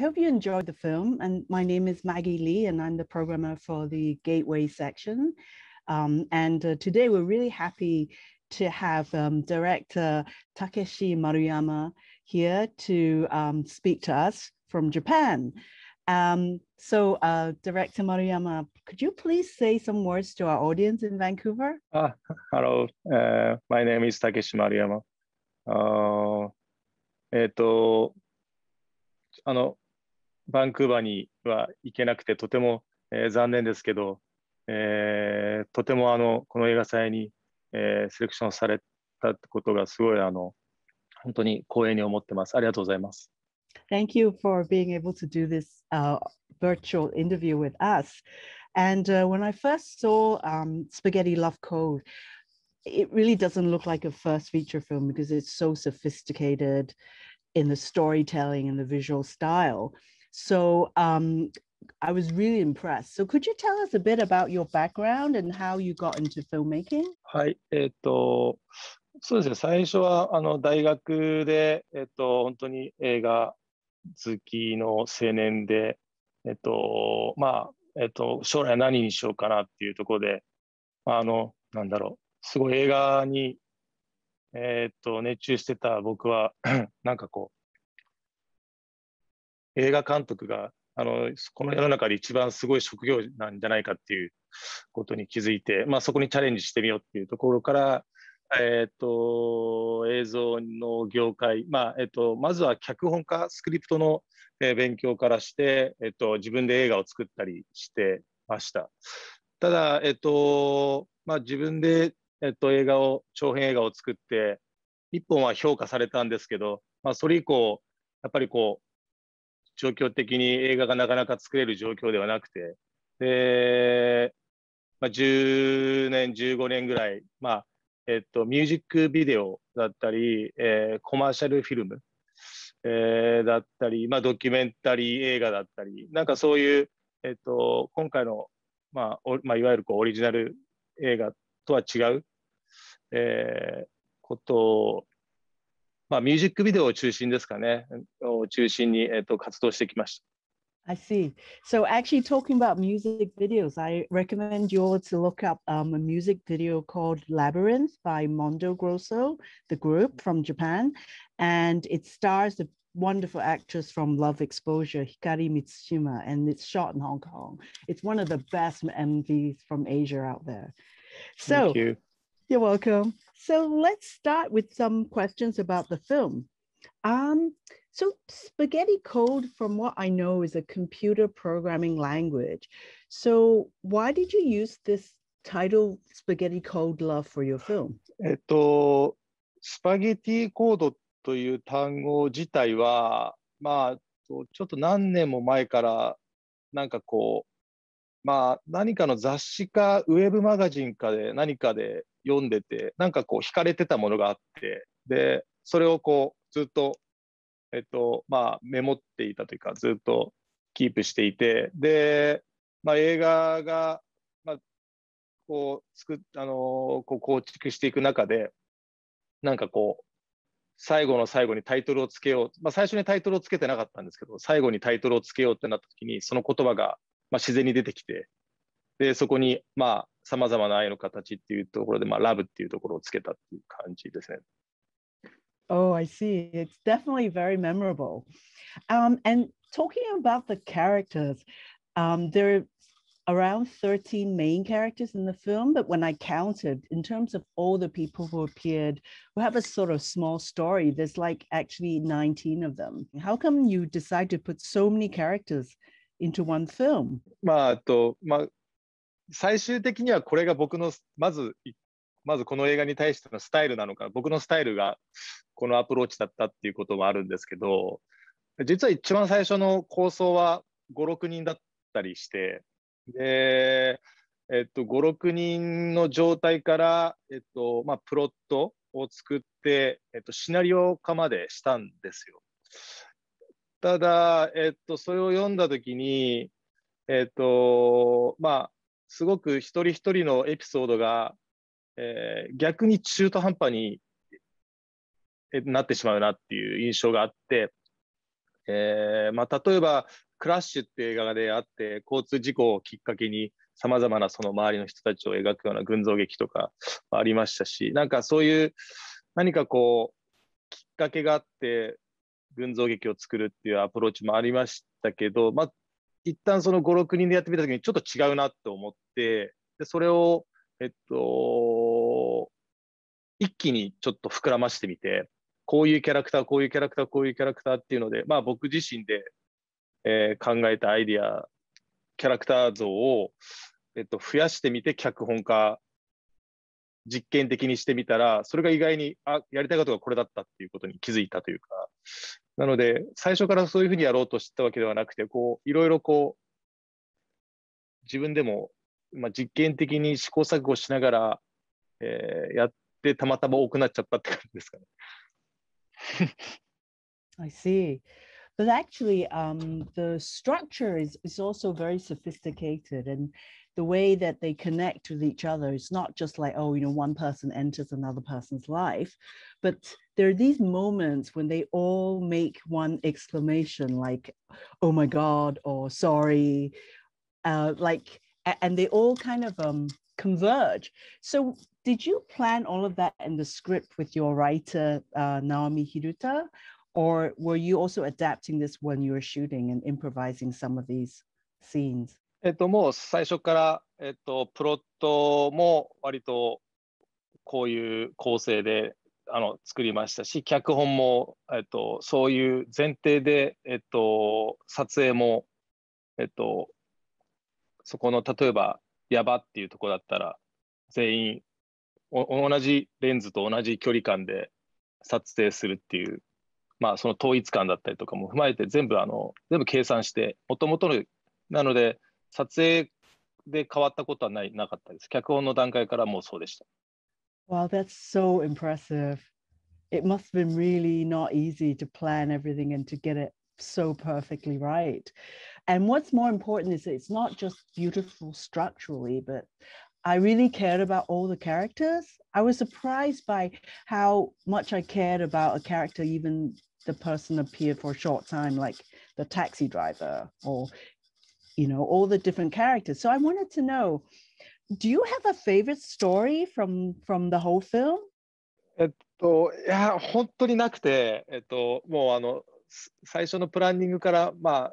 I hope you enjoyed the film. And my name is Maggie Lee, and I'm the programmer for the Gateway section. Um, and uh, today we're really happy to have um, director Takeshi Maruyama here to um, speak to us from Japan. Um, so, uh, Director Maruyama, could you please say some words to our audience in Vancouver? Uh, hello, uh, my name is Takeshi Maruyama. Uh, えっと、あの、バンクーバーには行けなくてとても、えー、残念ですけど、えー、とてもあのこの映画祭に、えー、セレクションされたってことがすごいあの本当に光栄に思ってます。ありがとうございます。Thank you for being able to do this、uh, virtual interview with us. And uh, when I first saw um, Spaghetti Love Code, it really doesn't look like a first feature film because it's so sophisticated in the storytelling and the visual style. So um, I was really impressed. So could you tell us a bit about your background and how you got into filmmaking? はい、えっ、ー、と、そうですね、最初はあの大学で、えっ、ー、と、本当に映画好きの青年で、えっ、ー、と、まあ、えっと、将来何にしようかなっていうところで、あの、なんだろう、すごい映画に、えっと、熱中してた僕は、なんかこう、映画監督があのこの世の中で一番すごい職業なんじゃないかっていうことに気づいて、まあ、そこにチャレンジしてみようっていうところから、えーと、映像の業界、まあえーと、まずは脚本家スクリプトの、勉強からして、えーと、自分で映画を作ったりしてましたただ、えーとまあ、自分で、えと映画を長編映画を作って1本は評価されたんですけど、まあ、それ以降やっぱりこう状況的に映画がなかなか作れる状況ではなくて、で、まあ、10年、15年ぐらい、まあ、えっと、ミュージックビデオだったり、えー、コマーシャルフィルム、えー、だったり、まあ、ドキュメンタリー映画だったり、なんかそういう、えっと、今回の、まあおまあ、いわゆるこうオリジナル映画とは違う、えー、ことまあ、ミュージックビデオを中心ですかね、を中心に、えー、と活動してきました。I see. So, actually, talking about music videos, I recommend you all to look up um, a music video called Labyrinth by Mondo Grosso, the group from Japan. And it stars the wonderful actress from Love Exposure, Hikari Mitsushima, and it's shot in Hong Kong. It's one of the best MVs from Asia out there. So, Thank you. you're welcome. So let's start with some questions about the film. Um, so spaghetti code, from what I know, is a computer programming language. So why did you use this title, Spaghetti Code Love, for your film? えっと、スパゲティコードという単語自体は、まあ、ちょっと何年も前から、なんかこう、まあ、何かの雑誌かウェブマガジンかで何かで読んでてなんかこう惹かれてたものがあってでそれをこうずっと、えっとまあ、メモっていたというかずっとキープしていてで、まあ、映画が、まあ、こう作あのこう構築していく中でなんかこう最後の最後にタイトルをつけよう、まあ、最初にタイトルをつけてなかったんですけど最後にタイトルをつけようってなった時にその言葉がまあ、自然に出てきて、でそこにさまざ、まな愛の形っていうところで、まあ、ラブっていうところをつけたっていう感じですね。Oh, I see. It's definitely very memorable. Um, and talking about the characters, um, there are around 13 main characters in the film, but when I counted, in terms of all the people who appeared who have a sort of small story, there's like actually 19 of them. How come you decide to put so many characters into one film? まあ、あと、まあ、最終的にはこれが僕の、まず、まずこの映画に対してのスタイルなのか、僕のスタイルがこのアプローチだったっていうこともあるんですけど、実は一番最初の構想は5、6人だったりして、で、えっと、5、6人の状態から、えっと、まあ、プロットを作って、えっと、シナリオ化までしたんですよ。ただ、えっと、それを読んだ時に、えっと、まあ、すごく一人一人のエピソードが、えー、逆に中途半端になってしまうなっていう印象があって、えー、まあ、例えば、クラッシュっていう映画であって、交通事故をきっかけに、さまざまなその周りの人たちを描くような群像劇とかありましたし、なんかそういう、何かこう、きっかけがあって、群像劇を作るっていうアプローチもありましたけど、まあ、一旦その5、6人でやってみたときにちょっと違うなと思って、でそれを、えっと、一気にちょっと膨らましてみて、こういうキャラクター、こういうキャラクター、こういうキャラクターっていうので、まあ、僕自身で、えー、考えたアイディア、キャラクター像を、えっと、増やしてみて、脚本家、実験的にしてみたら、それが意外にあやりたいことがこれだったっていうことに気づいたというか、なので、最初からそういうふうにやろうとしたわけではなくて、こう、いろいろこう、自分でも、まあ、実験的に試行錯誤しながら、えー、やって、たまたま多くなっちゃったって感じですかね。I see. but actually um, the structure is, is also very sophisticated and the way that they connect with each other is not just like oh you know one person enters another person's life but there are these moments when they all make one exclamation like oh my god or sorry uh, like and they all kind of um, converge so did you plan all of that in the script with your writer uh, naomi hiruta or were you also adapting this when you were shooting and improvising some of these scenes? えっと、もう最初から、えっと、プロットも割とこういう構成であの作りましたし脚本も、えっと、そういう前提で、えっと、撮影も、えっと、そこの例えば「やば」っていうとこだったら全員お同じレンズと同じ距離感で撮影するっていうまあ、その統一感だったりとかも踏まえて全部あの全部計算してもともとのなので撮影で変わったことはないなかったです脚本の段階からもうそうでした Wow that's so impressive It must have been really not easy to plan everything and to get it so perfectly right And what's more important is it's not just beautiful structurally but I really cared about all the characters. I was surprised by how much I cared about a character, even the person appeared for a short time, like the taxi driver or, you know, all the different characters. So I wanted to know, do you have a favorite story from from the whole film? えっと、いや、本当になくて、えっと、もうあの、最初のプランニングから、まあ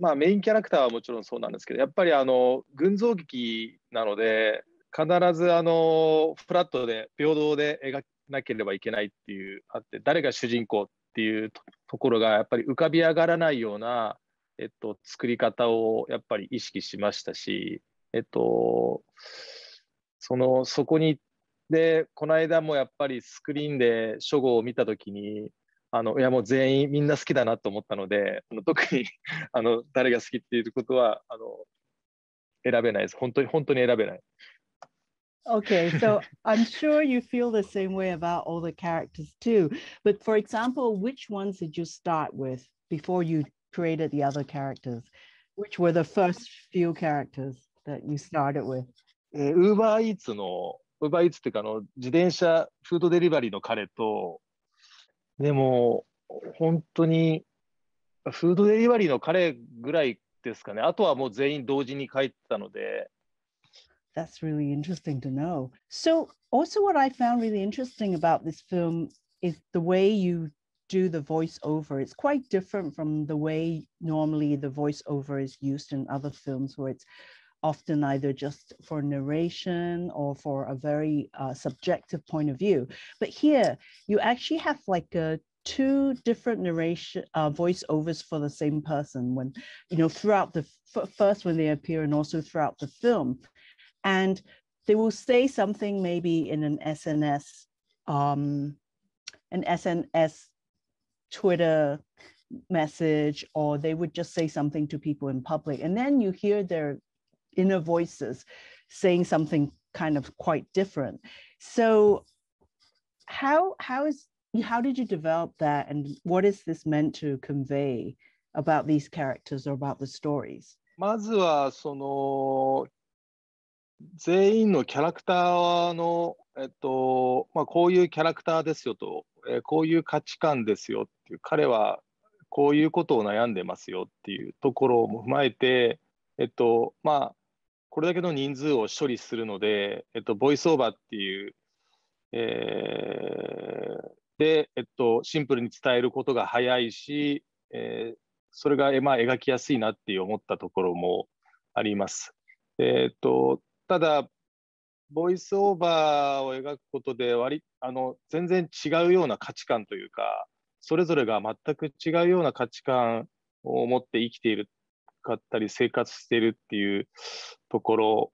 まあ、メインキャラクターはもちろんそうなんですけどやっぱりあの群像劇なので必ずあのフラットで平等で描きなければいけないっていうあって誰が主人公っていうところがやっぱり浮かび上がらないような、えっと、作り方をやっぱり意識しましたし、えっと、そのそこにでこの間もやっぱりスクリーンで初号を見た時にあのいやもう全員みんな好きだなと思ったのであの特にあの誰が好きっていうことはあの選べないです本当に本当に選べない Okay, so I'm sure you feel the same way about all the characters too. But for example, which ones did you start with before you created the other characters? Which were the first few characters that you started with? Eh, Uber Eats の、Uber Eats that's really interesting to know. So, also, what I found really interesting about this film is the way you do the voiceover. It's quite different from the way normally the voiceover is used in other films, where it's often either just for narration or for a very uh, subjective point of view. But here, you actually have like a uh, two different narration uh, voiceovers for the same person when you know throughout the first when they appear and also throughout the film and they will say something maybe in an SNS, um, an SNS Twitter message, or they would just say something to people in public. And then you hear their inner voices saying something kind of quite different. So how how is how did you develop that and what is this meant to convey about these characters or about the stories? まずはその全員のキャラクターの、えっとまあ、こういうキャラクターですよと、えこういう価値観ですよっていう彼はこういうことを悩んでますよっていうところも踏まえて、えっとまあ、これだけの人数を処理するので、えっと、ボイスオーバーっていう、えー、で、えっと、シンプルに伝えることが早いし、えー、それが、まあ、描きやすいなって思ったところもあります。えっとただボイスオーバーを描くことで割あの全然違うような価値観というかそれぞれが全く違うような価値観を持って生きているかったり生活しているっていうところ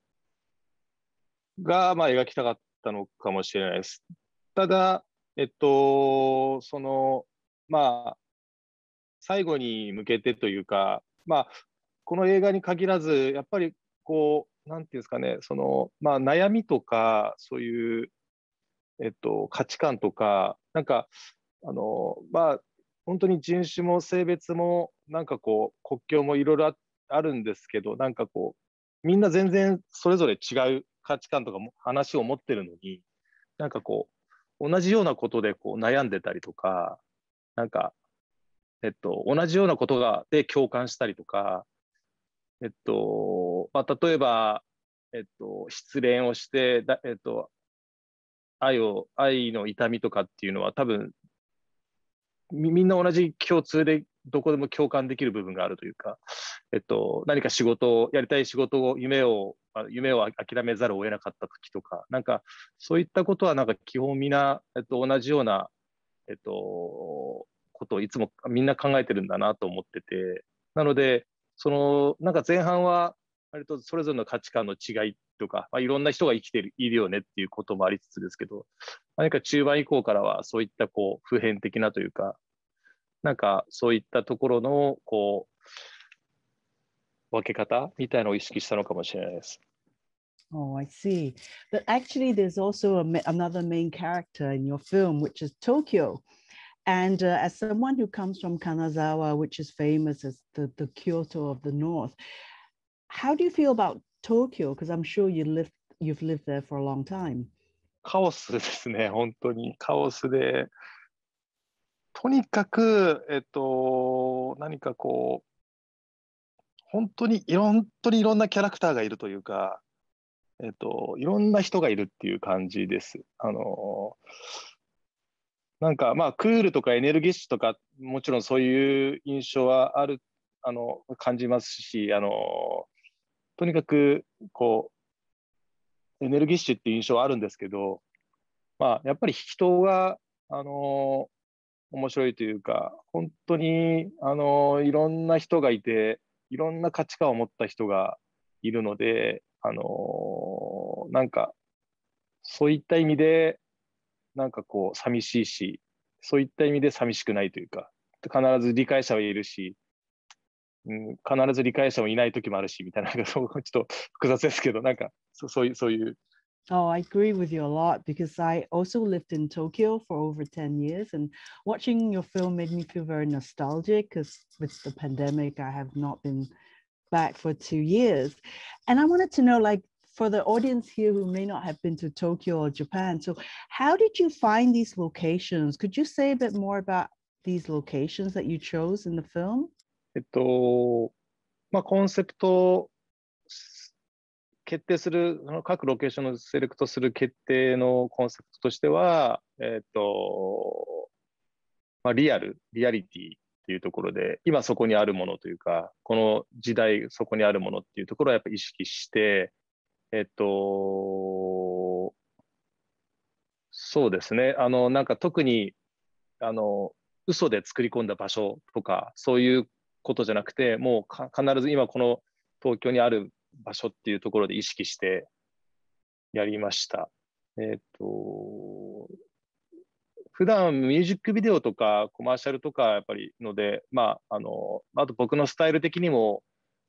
が、まあ、描きたかったのかもしれないです。ただ、えっと、その、まあ、最後に向けてというか、まあ、この映画に限らず、やっぱりこう、なんていうんですかね、その、まあ、悩みとか、そういう、えっと、価値観とか、なんか、あの、まあ、本当に人種も性別も、なんかこう、国境もいろいろあるんですけど、なんかこう、みんな全然それぞれ違う価値観とかも話を持ってるのに、なんかこう、同じようなことでこう悩んでたりとか、なんか、えっと、同じようなことがで共感したりとか、えっと、まあ、例えば、えっと、失恋をしてだ、えっと、愛を愛の痛みとかっていうのは多分みんな同じ共通でどこでも共感できる部分があるというか、えっと、何か仕事をやりたい仕事を夢を夢を諦めざるを得なかった時とかなんかそういったことはなんか基本みんな、えっと、同じような、えっと、ことをいつもみんな考えてるんだなと思っててなのでそのなんか前半は割とそれぞれの価値観の違いとか、まあ、いろんな人が生きているよねっていうこともありつつですけど、何か中盤以降からはそういったこう普遍的なというか、なんかそういったところのこう分け方みたいのを意識したのかもしれないです。Oh, I see. But actually, there's also a, another main character in your film, which is Tokyo. And uh, as someone who comes from Kanazawa, which is famous as the, the Kyoto of the North, how do you feel about Tokyo? Because I'm sure you lived, you've lived there for a long time. カオスですね、本当にカオスで、とにかく、えっと、何かこう、本当にいろん、当にいろんなキャラクターがいるというか、えっと、いろんな人がいるっていう感じです。あのなんかまあクールとかエネルギッシュとかもちろんそういう印象はあるあの感じますしあのとにかくこうエネルギッシュっていう印象はあるんですけど、まあ、やっぱり人が、あの面白いというか本当に、あのいろんな人がいていろんな価値観を持った人がいるので、あのなんかそういった意味でなんかこう寂しいしそういった意味で寂しくないというか必ず理解者はいるし Oh, I agree with you a lot because I also lived in Tokyo for over 10 years and watching your film made me feel very nostalgic because with the pandemic, I have not been back for two years. And I wanted to know, like, for the audience here who may not have been to Tokyo or Japan, so how did you find these locations? Could you say a bit more about these locations that you chose in the film? えっと、まあ、コンセプトを決定する、各ロケーションのセレクトする決定のコンセプトとしては、えっと、まあ、リアル、リアリティっていうところで、今そこにあるものというか、この時代そこにあるものっていうところはやっぱ意識して、えっと、そうですね、あの、なんか特に、あの、嘘で作り込んだ場所とか、そういうことじゃなくてもう必ず今この東京にある場所っていうところで意識してやりました。えっ、ー、と普段ミュージックビデオとかコマーシャルとかやっぱりので、まあ、あのあと僕のスタイル的にも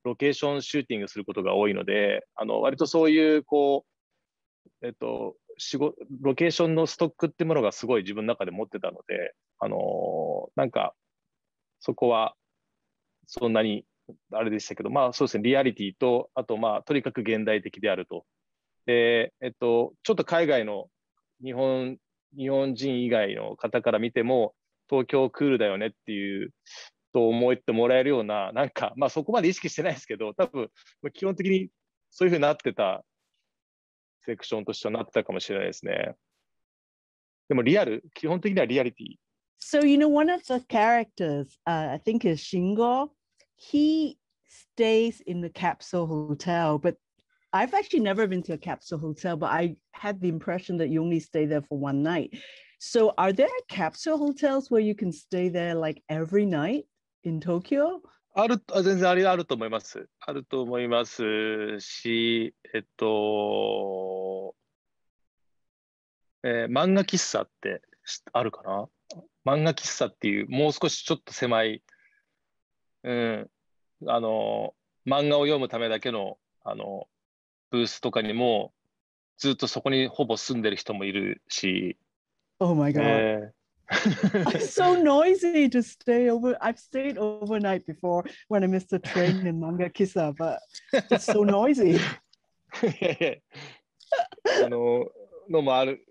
ロケーションシューティングすることが多いのであの割とそういうこう、えっ、と、仕事ロケーションのストックってものがすごい自分の中で持ってたので、あのなんかそこはそんなにあれでしたけど、まあそうですね、リアリティと、あとまあとにかく現代的であると。で、えっと、ちょっと海外の日本日本人以外の方から見ても、東京クールだよねっていうと思ってもらえるような、なんか、まあそこまで意識してないですけど、多分基本的にそういうふうになってたセクションとしてはなってたかもしれないですね。でもリアル、基本的にはリアリティ。So, you know, one of the characters,、uh, I think is Shingo. he stays in the capsule hotel, but I've actually never been to a capsule hotel, but I had the impression that you only stay there for one night. So, are there capsule hotels where you can stay there like every night in Tokyo? ある全然ありあると思います。あると思いますし、えっと、えー、漫画喫茶ってあるかな漫画喫茶っていう、もう少しちょっと狭いうん、あの漫画を読むためだけのあのブースとかにもずっとそこにほぼ住んでる人もいるし。Oh my god.、えー it's so noisy to stay over. I've stayed overnight before when I missed the train in Manga Kisa, but it's so noisy. あののもある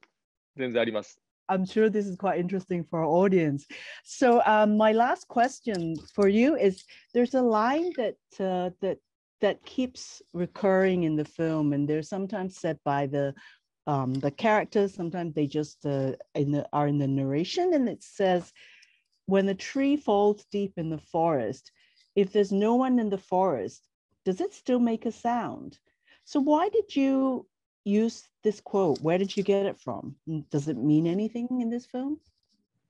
全然あります。I'm sure this is quite interesting for our audience. So um, my last question for you is: There's a line that uh, that that keeps recurring in the film, and they're sometimes said by the um, the characters. Sometimes they just uh, in the, are in the narration, and it says, "When a tree falls deep in the forest, if there's no one in the forest, does it still make a sound?" So why did you use this quote? Where did you get it from? Does it mean anything in this film?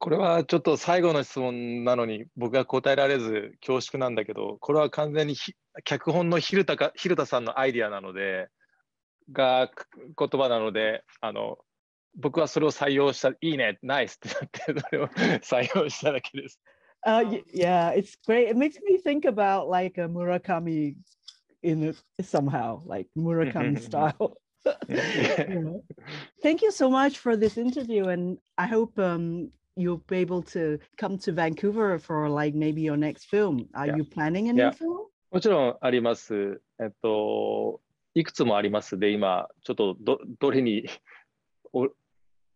これはちょっと最後の質問なのに僕が答えられず恐縮なんだけどこれは完全に脚本の蛭田か蛭田さんのアイディアなのでが言葉なのであの僕はそれを採用したいいねナイスってなってそれを採用しただけです。Uh, yeah, it's great. It makes me think about like a Murakami in a, somehow, like Murakami style. yeah. Thank you so much for this interview, and I hope um, you'll be able to come to Vancouver for like maybe your next film. Are yeah. you planning a new film? もちろんあります。えっと、いくつもありますで、今、ちょっとどどれにお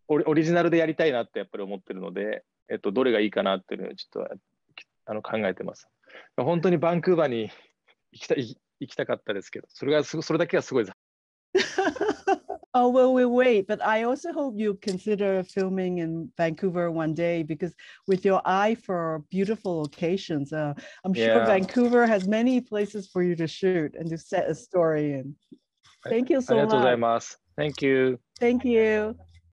オリジナルでやりたいなってやっぱり思ってるので、えっと、どれがいいかなっていうのをちょっとあの考えてます。本当にバンクーバーに行きた行きたかったですけど、それがそれだけはすごい oh well we wait but i also hope you consider filming in vancouver one day because with your eye for beautiful locations uh, i'm sure yeah. vancouver has many places for you to shoot and to set a story in thank you so much thank you thank you